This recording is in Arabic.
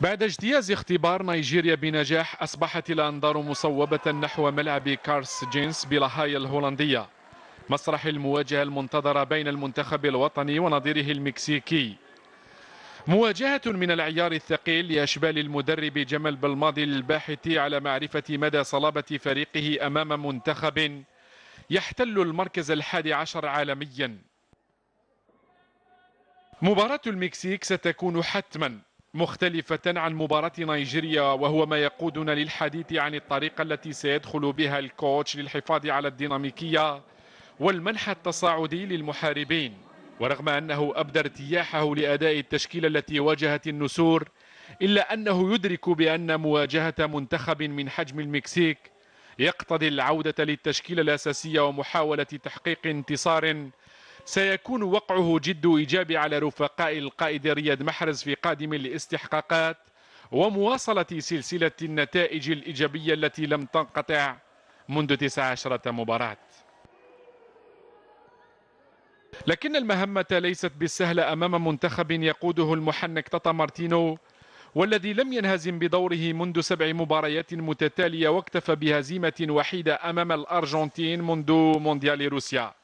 بعد اجتياز اختبار نيجيريا بنجاح أصبحت الأنظار مصوبة نحو ملعب كارس جينس بلاهاي الهولندية مسرح المواجهة المنتظرة بين المنتخب الوطني ونظيره المكسيكي مواجهة من العيار الثقيل لأشبال المدرب جمل بالماضي الباحث على معرفة مدى صلابة فريقه أمام منتخب يحتل المركز الحادي عشر عالميا مباراة المكسيك ستكون حتما مختلفة عن مباراة نيجيريا وهو ما يقودنا للحديث عن الطريقة التي سيدخل بها الكوتش للحفاظ على الديناميكية والمنح التصاعدي للمحاربين ورغم أنه أبدى ارتياحه لأداء التشكيلة التي واجهت النسور إلا أنه يدرك بأن مواجهة منتخب من حجم المكسيك يقتضي العودة للتشكيلة الأساسية ومحاولة تحقيق انتصار سيكون وقعه جد إيجابي على رفقاء القائد رياض محرز في قادم الاستحقاقات ومواصلة سلسلة النتائج الإيجابية التي لم تنقطع منذ 19 مباراة لكن المهمة ليست بالسهلة أمام منتخب يقوده المحنك تاتا مارتينو والذي لم ينهزم بدوره منذ سبع مباريات متتالية واكتفى بهزيمة وحيدة أمام الأرجنتين منذ مونديال روسيا